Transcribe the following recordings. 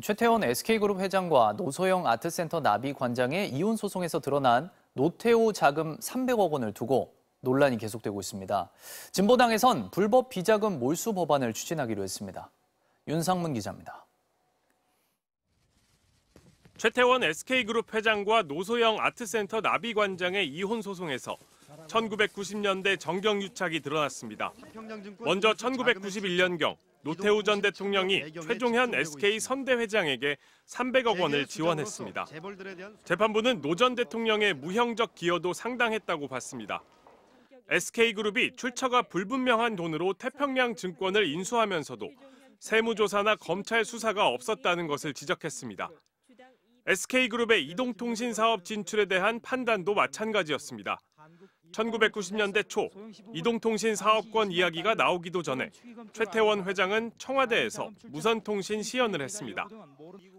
최태원 SK그룹 회장과 노소영 아트센터 나비 관장의 이혼 소송에서 드러난 노태우 자금 300억 원을 두고 논란이 계속되고 있습니다. 진보당에선 불법 비자금 몰수 법안을 추진하기로 했습니다. 윤상문 기자입니다. 최태원 SK그룹 회장과 노소영 아트센터 나비 관장의 이혼 소송에서 1990년대 정경유착이 드러났습니다. 먼저 1991년경 노태우 전 대통령이 최종현 SK 선대회장에게 300억 원을 지원했습니다. 재판부는 노 전 대통령의 무형적 기여도 상당했다고 봤습니다. SK그룹이 출처가 불분명한 돈으로 태평양 증권을 인수하면서도 세무조사나 검찰 수사가 없었다는 것을 지적했습니다. SK그룹의 이동통신 사업 진출에 대한 판단도 마찬가지였습니다. 1990년대 초 이동통신 사업권 이야기가 나오기도 전에 최태원 회장은 청와대에서 무선통신 시연을 했습니다.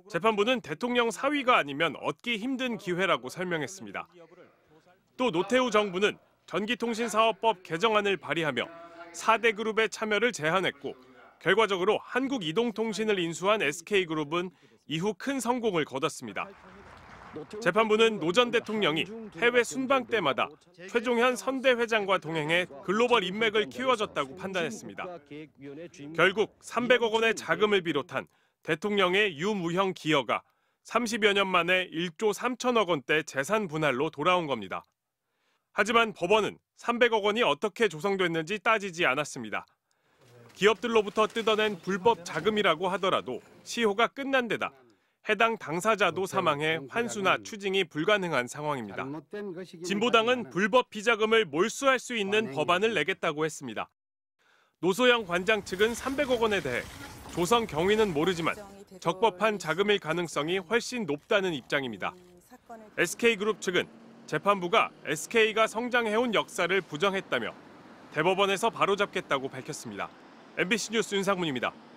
재판부는 대통령 사위가 아니면 얻기 힘든 기회라고 설명했습니다. 또 노태우 정부는 전기통신사업법 개정안을 발의하며 4대 그룹의 참여를 제한했고 결과적으로 한국이동통신을 인수한 SK그룹은 이후 큰 성공을 거뒀습니다. 재판부는 노 전 대통령이 해외 순방 때마다 최종현 선대 회장과 동행해 글로벌 인맥을 키워줬다고 판단했습니다. 결국 300억 원의 자금을 비롯한 대통령의 유무형 기여가 30여 년 만에 1조 3천억 원대 재산 분할로 돌아온 겁니다. 하지만 법원은 300억 원이 어떻게 조성됐는지 따지지 않았습니다. 기업들로부터 뜯어낸 불법 자금이라고 하더라도 시효가 끝난 데다 해당 당사자도 사망해 환수나 추징이 불가능한 상황입니다. 진보당은 불법 비자금을 몰수할 수 있는 법안을 내겠다고 했습니다. 노소영 관장 측은 300억 원에 대해 조선 경위는 모르지만 적법한 자금일 가능성이 훨씬 높다는 입장입니다. SK그룹 측은 재판부가 SK가 성장해온 역사를 부정했다며 대법원에서 바로잡겠다고 밝혔습니다. MBC 뉴스 윤상문입니다.